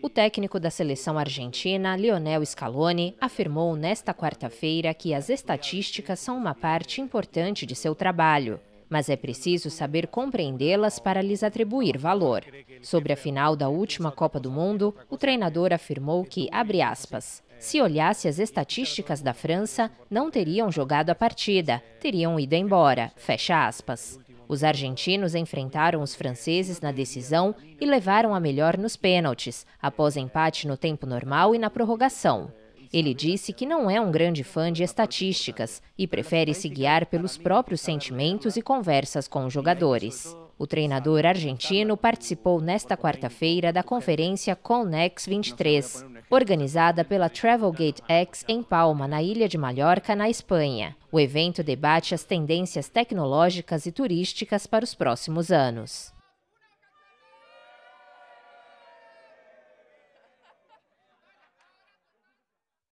O técnico da seleção argentina, Lionel Scaloni, afirmou nesta quarta-feira que as estatísticas são uma parte importante de seu trabalho, mas é preciso saber compreendê-las para lhes atribuir valor. Sobre a final da última Copa do Mundo, o treinador afirmou que, abre aspas, se olhasse as estatísticas da França, não teriam jogado a partida, teriam ido embora, fecha aspas. Os argentinos enfrentaram os franceses na decisão e levaram a melhor nos pênaltis, após empate no tempo normal e na prorrogação. Ele disse que não é um grande fã de estatísticas e prefere se guiar pelos próprios sentimentos e conversas com os jogadores. O treinador argentino participou nesta quarta-feira da conferência Connex 23, organizada pela Travelgate X em Palma, na ilha de Mallorca, na Espanha. O evento debate as tendências tecnológicas e turísticas para os próximos anos.